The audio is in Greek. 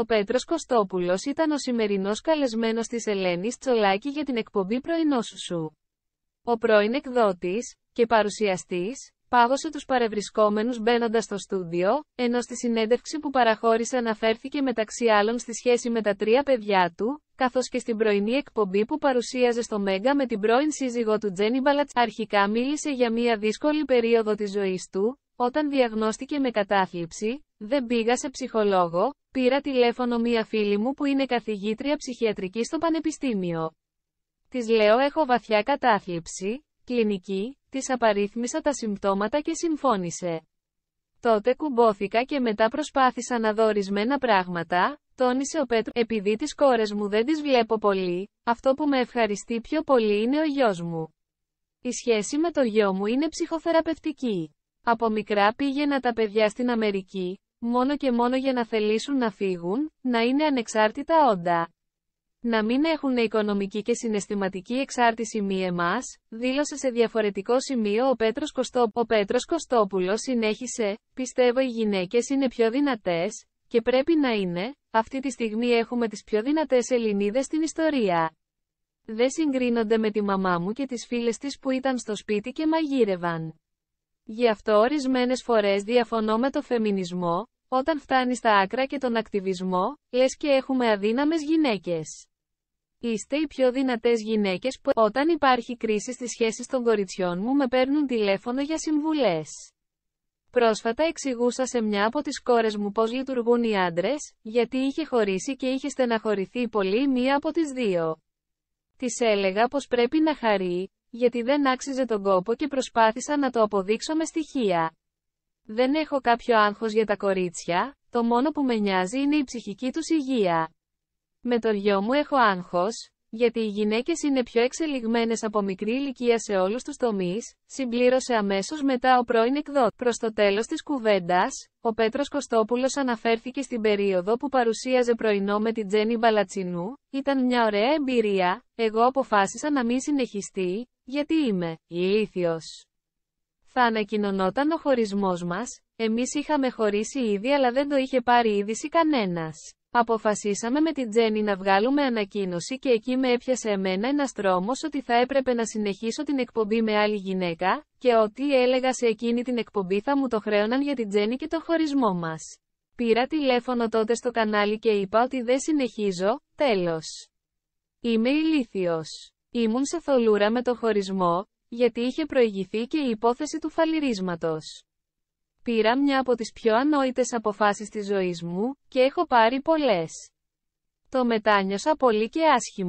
Ο Πέτρος Κωστόπουλος ήταν ο σημερινός καλεσμένος της Ελένης Τσολάκη για την εκπομπή πρωινός σου. Ο πρώην εκδότης και παρουσιαστής πάγωσε τους παρευρισκόμενους μπαίνοντας στο στούντιο, ενώ στη συνέντευξη που παραχώρησε αναφέρθηκε μεταξύ άλλων στη σχέση με τα τρία παιδιά του, καθώς και στην πρωινή εκπομπή που παρουσίαζε στο Μέγκα με την πρώην σύζυγό του Τζένι Μπαλατς. Αρχικά μίλησε για μια δύσκολη περίοδο της ζωής του, όταν διαγνώστηκε με κατάθλιψη, δεν πήγα σε ψυχολόγο, Πήρα τηλέφωνο μία φίλη μου που είναι καθηγήτρια ψυχιατρική στο Πανεπιστήμιο. Της λέω έχω βαθιά κατάθλιψη, κλινική, της απαρίθμησα τα συμπτώματα και συμφώνησε. Τότε κουμπόθηκα και μετά προσπάθησα να δω ορισμένα πράγματα, τόνισε ο Πέτρο, επειδή τις κόρες μου δεν τις βλέπω πολύ, αυτό που με ευχαριστεί πιο πολύ είναι ο γιος μου. Η σχέση με το γιο μου είναι ψυχοθεραπευτική. Από μικρά πήγαινα τα παιδιά στην Αμερική, μόνο και μόνο για να θελήσουν να φύγουν, να είναι ανεξάρτητα όντα. Να μην έχουν οικονομική και συναισθηματική εξάρτηση μη εμάς, δήλωσε σε διαφορετικό σημείο ο Πέτρος Κοστόπουλος. Ο Πέτρος συνέχισε, πιστεύω οι γυναίκες είναι πιο δυνατές, και πρέπει να είναι, αυτή τη στιγμή έχουμε τις πιο δυνατές Ελληνίδες στην ιστορία. Δεν συγκρίνονται με τη μαμά μου και τις φίλες της που ήταν στο σπίτι και μαγείρευαν. Γι' αυτό ορισμένες φορές διαφωνώ με το φεμινισμό, όταν φτάνει στα άκρα και τον ακτιβισμό, λες και έχουμε αδύναμες γυναίκες. Είστε οι πιο δυνατές γυναίκες που όταν υπάρχει κρίση στις σχέσεις των κοριτσιών μου με παίρνουν τηλέφωνο για συμβουλές. Πρόσφατα εξηγούσα σε μια από τις κόρες μου πώς λειτουργούν οι άντρες, γιατί είχε χωρίσει και είχε στεναχωρηθεί πολύ μία από τις δύο. Της έλεγα πως λειτουργουν οι αντρες γιατι ειχε χωρισει και ειχε στεναχωρηθει πολυ μια απο τις δυο τη ελεγα πως πρεπει να χαρεί, γιατί δεν άξιζε τον κόπο και προσπάθησα να το αποδείξω με στοιχεία. Δεν έχω κάποιο άγχος για τα κορίτσια, το μόνο που με νοιάζει είναι η ψυχική τους υγεία. Με το γιο μου έχω άγχος, γιατί οι γυναίκες είναι πιο εξελιγμένες από μικρή ηλικία σε όλους τους τομείς, συμπλήρωσε αμέσως μετά ο πρώην εκδότης. Προς το τέλος της κουβέντας, ο Πέτρος Κωστόπουλος αναφέρθηκε στην περίοδο που παρουσίαζε πρωινό με την Τζέννη Μπαλατσινού, ήταν μια ωραία εμπειρία, εγώ αποφάσισα να μην συνεχιστεί, γιατί είμαι ηλίθιος. Θα ανακοινωνόταν ο χωρισμός μας, εμείς είχαμε χωρίσει ήδη αλλά δεν το είχε πάρει είδηση κανένας. Αποφασίσαμε με την Τζέννη να βγάλουμε ανακοίνωση και εκεί με έπιασε εμένα ένας τρόμος ότι θα έπρεπε να συνεχίσω την εκπομπή με άλλη γυναίκα, και ότι έλεγα σε εκείνη την εκπομπή θα μου το χρέωναν για την Τζέννη και το χωρισμό μας. Πήρα τηλέφωνο τότε στο κανάλι και είπα ότι δεν συνεχίζω, τέλος. Είμαι ηλίθιος. Ήμουν σε θολούρα με το χωρισμό, γιατί είχε προηγηθεί και η υπόθεση του φαλυρίσματος. Πήρα μια από τις πιο ανόητες αποφάσεις της ζωής μου, και έχω πάρει πολλές. Το μετάνιωσα πολύ και άσχημα.